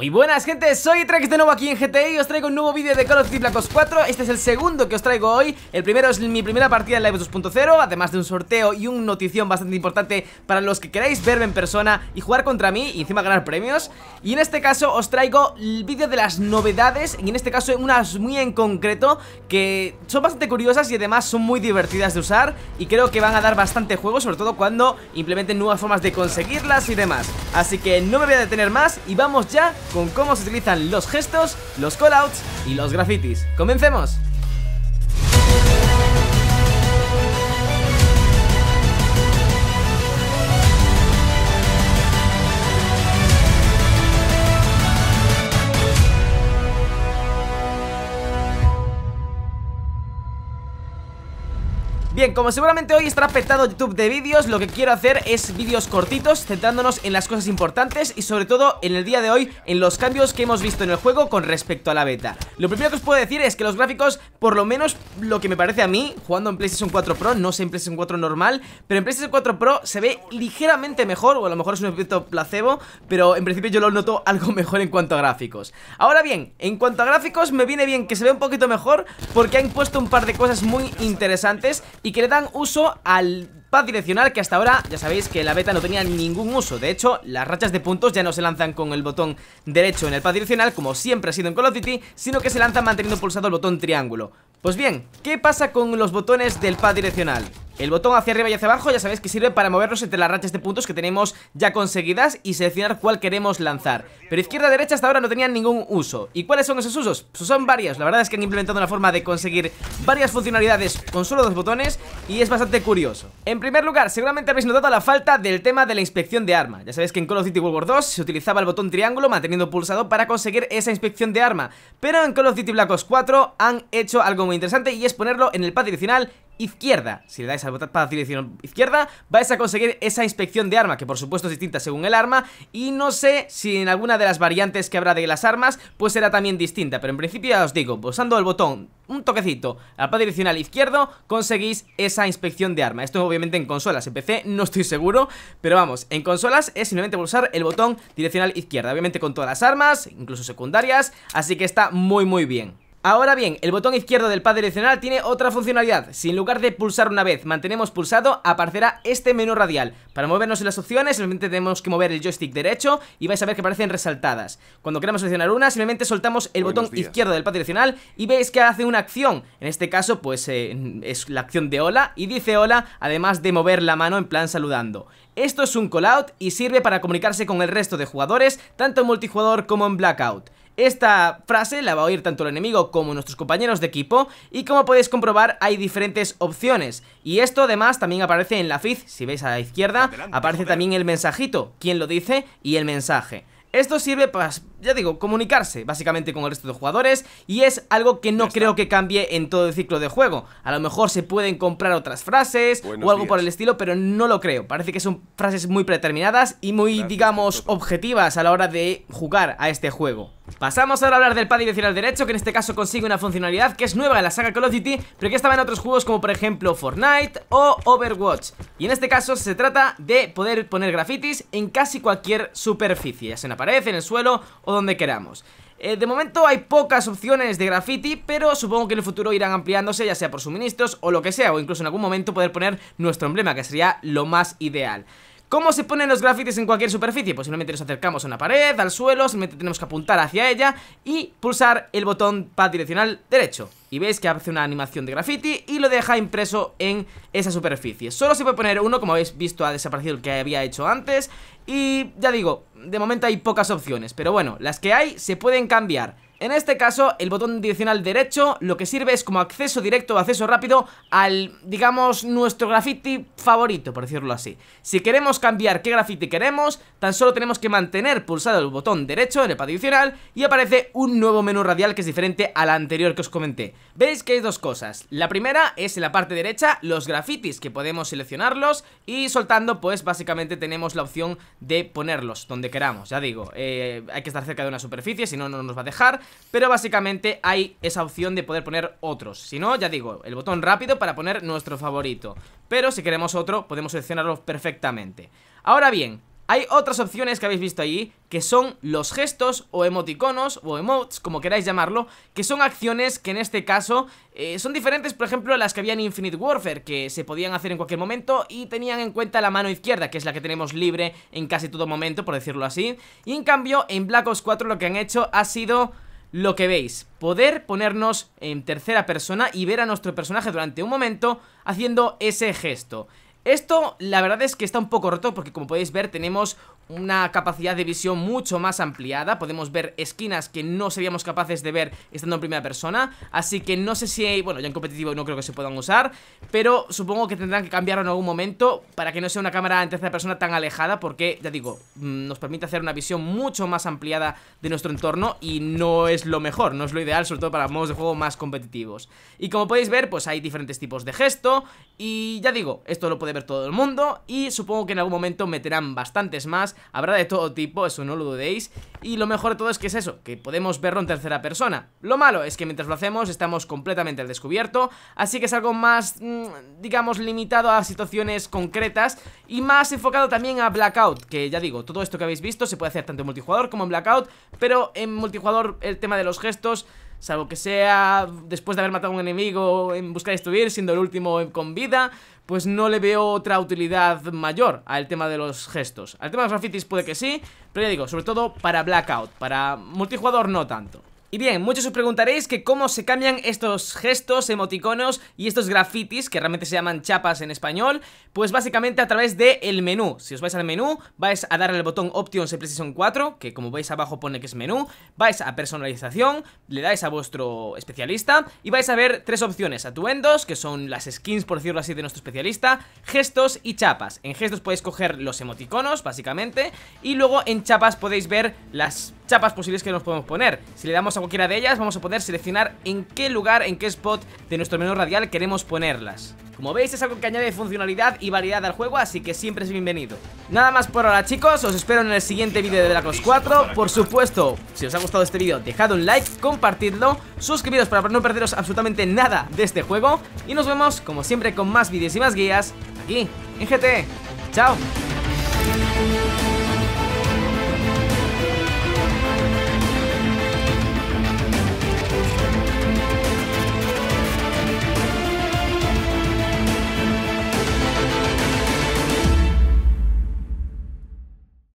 Muy buenas gente, soy Trax de nuevo aquí en GTA y os traigo un nuevo vídeo de Call of Duty Black Ops 4 Este es el segundo que os traigo hoy, el primero es mi primera partida en Live 2.0 Además de un sorteo y un notición bastante importante para los que queráis verme en persona y jugar contra mí y encima ganar premios Y en este caso os traigo el vídeo de las novedades y en este caso unas muy en concreto Que son bastante curiosas y además son muy divertidas de usar Y creo que van a dar bastante juego, sobre todo cuando implementen nuevas formas de conseguirlas y demás Así que no me voy a detener más y vamos ya con cómo se utilizan los gestos, los callouts y los grafitis. ¡Comencemos! Bien, como seguramente hoy estará petado YouTube de vídeos Lo que quiero hacer es vídeos cortitos Centrándonos en las cosas importantes Y sobre todo en el día de hoy En los cambios que hemos visto en el juego con respecto a la beta Lo primero que os puedo decir es que los gráficos Por lo menos lo que me parece a mí Jugando en PlayStation 4 Pro, no sé en PlayStation 4 normal Pero en PlayStation 4 Pro se ve ligeramente mejor O a lo mejor es un efecto placebo Pero en principio yo lo noto algo mejor en cuanto a gráficos Ahora bien, en cuanto a gráficos Me viene bien que se vea un poquito mejor Porque han puesto un par de cosas muy interesantes Y y que le dan uso al pad direccional que hasta ahora, ya sabéis que la beta no tenía ningún uso, de hecho las rachas de puntos ya no se lanzan con el botón derecho en el pad direccional como siempre ha sido en Call of Duty, sino que se lanzan manteniendo pulsado el botón triángulo. Pues bien, ¿qué pasa con los botones del pad direccional? El botón hacia arriba y hacia abajo ya sabéis que sirve para movernos entre las rachas de puntos que tenemos ya conseguidas y seleccionar cuál queremos lanzar. Pero izquierda-derecha hasta ahora no tenían ningún uso. ¿Y cuáles son esos usos? Pues son varios. La verdad es que han implementado una forma de conseguir varias funcionalidades con solo dos botones y es bastante curioso. En primer lugar, seguramente habéis notado la falta del tema de la inspección de arma. Ya sabéis que en Call of Duty World War 2 se utilizaba el botón triángulo manteniendo pulsado para conseguir esa inspección de arma. Pero en Call of Duty Black Ops 4 han hecho algo muy interesante y es ponerlo en el pad direccional izquierda Si le dais al botón para dirección izquierda Vais a conseguir esa inspección de arma Que por supuesto es distinta según el arma Y no sé si en alguna de las variantes que habrá de las armas Pues será también distinta Pero en principio ya os digo, pulsando el botón un toquecito al pad direccional izquierdo conseguís esa inspección de arma Esto obviamente en consolas, en PC no estoy seguro Pero vamos, en consolas es simplemente pulsar el botón direccional izquierda Obviamente con todas las armas, incluso secundarias Así que está muy muy bien Ahora bien, el botón izquierdo del pad direccional tiene otra funcionalidad. Si en lugar de pulsar una vez mantenemos pulsado, aparecerá este menú radial. Para movernos en las opciones, simplemente tenemos que mover el joystick derecho y vais a ver que aparecen resaltadas. Cuando queramos seleccionar una, simplemente soltamos el botón izquierdo del pad direccional y veis que hace una acción. En este caso, pues eh, es la acción de hola y dice hola, además de mover la mano en plan saludando. Esto es un callout y sirve para comunicarse con el resto de jugadores, tanto en multijugador como en blackout. Esta frase la va a oír tanto el enemigo como nuestros compañeros de equipo y como podéis comprobar hay diferentes opciones. Y esto además también aparece en la FIZ, si veis a la izquierda, aparece también el mensajito, quién lo dice y el mensaje. Esto sirve para ya digo, comunicarse básicamente con el resto de jugadores y es algo que no creo que cambie en todo el ciclo de juego. A lo mejor se pueden comprar otras frases o algo por el estilo, pero no lo creo. Parece que son frases muy predeterminadas y muy, digamos, objetivas a la hora de jugar a este juego. Pasamos ahora a hablar del pad al derecho, que en este caso consigue una funcionalidad que es nueva en la saga Call of Duty, pero que estaba en otros juegos como por ejemplo Fortnite o Overwatch. Y en este caso se trata de poder poner grafitis en casi cualquier superficie, sea en la pared, en el suelo donde queramos. Eh, de momento hay pocas opciones de graffiti, pero supongo que en el futuro irán ampliándose, ya sea por suministros o lo que sea, o incluso en algún momento poder poner nuestro emblema, que sería lo más ideal. ¿Cómo se ponen los grafitis en cualquier superficie? Pues simplemente nos acercamos a una pared, al suelo, simplemente tenemos que apuntar hacia ella y pulsar el botón pad direccional derecho. Y veis que hace una animación de graffiti y lo deja impreso en esa superficie. Solo se puede poner uno, como habéis visto ha desaparecido el que había hecho antes. Y ya digo, de momento hay pocas opciones, pero bueno, las que hay se pueden cambiar. En este caso, el botón direccional derecho lo que sirve es como acceso directo o acceso rápido al, digamos, nuestro graffiti favorito, por decirlo así. Si queremos cambiar qué graffiti queremos, tan solo tenemos que mantener pulsado el botón derecho en el pad adicional y aparece un nuevo menú radial que es diferente al anterior que os comenté. Veis que hay dos cosas. La primera es en la parte derecha los grafitis que podemos seleccionarlos y soltando pues básicamente tenemos la opción de ponerlos donde queramos. Ya digo, eh, hay que estar cerca de una superficie, si no, no nos va a dejar. Pero básicamente hay esa opción de poder poner otros Si no, ya digo, el botón rápido para poner nuestro favorito Pero si queremos otro, podemos seleccionarlo perfectamente Ahora bien, hay otras opciones que habéis visto allí Que son los gestos o emoticonos o emotes, como queráis llamarlo Que son acciones que en este caso eh, son diferentes, por ejemplo, a las que había en Infinite Warfare Que se podían hacer en cualquier momento y tenían en cuenta la mano izquierda Que es la que tenemos libre en casi todo momento, por decirlo así Y en cambio, en Black Ops 4 lo que han hecho ha sido lo que veis, poder ponernos en tercera persona y ver a nuestro personaje durante un momento haciendo ese gesto. Esto la verdad es que está un poco roto porque como podéis ver tenemos una capacidad de visión mucho más ampliada Podemos ver esquinas que no seríamos capaces de ver estando en primera persona Así que no sé si hay, bueno ya en competitivo no creo que se puedan usar Pero supongo que tendrán que cambiarlo en algún momento Para que no sea una cámara en tercera persona tan alejada Porque, ya digo, mm, nos permite hacer una visión mucho más ampliada de nuestro entorno Y no es lo mejor, no es lo ideal sobre todo para modos de juego más competitivos Y como podéis ver pues hay diferentes tipos de gesto Y ya digo, esto lo puede ver todo el mundo Y supongo que en algún momento meterán bastantes más habrá de todo tipo, eso no lo dudéis. Y lo mejor de todo es que es eso, que podemos verlo en tercera persona. Lo malo es que mientras lo hacemos estamos completamente al descubierto, así que es algo más, mm, digamos, limitado a situaciones concretas y más enfocado también a Blackout, que ya digo, todo esto que habéis visto se puede hacer tanto en multijugador como en Blackout, pero en multijugador el tema de los gestos Salvo que sea después de haber matado a un enemigo en buscar destruir, siendo el último con vida, pues no le veo otra utilidad mayor al tema de los gestos. Al tema de los grafitis puede que sí, pero ya digo, sobre todo para Blackout, para multijugador no tanto. Y bien, muchos os preguntaréis que cómo se cambian estos gestos, emoticonos y estos grafitis, que realmente se llaman chapas en español, pues básicamente a través del menú. Si os vais al menú, vais a darle al botón Options en PlayStation 4, que como veis abajo pone que es menú, vais a personalización, le dais a vuestro especialista y vais a ver tres opciones, atuendos, que son las skins, por decirlo así, de nuestro especialista, gestos y chapas. En gestos podéis coger los emoticonos, básicamente, y luego en chapas podéis ver las chapas posibles que nos podemos poner Si le damos a cualquiera de ellas vamos a poder seleccionar en qué lugar, en qué spot de nuestro menú radial queremos ponerlas como veis es algo que añade funcionalidad y variedad al juego Así que siempre es bienvenido Nada más por ahora chicos, os espero en el siguiente vídeo de Dracos 4 Por supuesto, si os ha gustado este vídeo dejad un like, compartidlo Suscribiros para no perderos absolutamente nada de este juego Y nos vemos como siempre con más vídeos y más guías Aquí, en GT e. ¡Chao!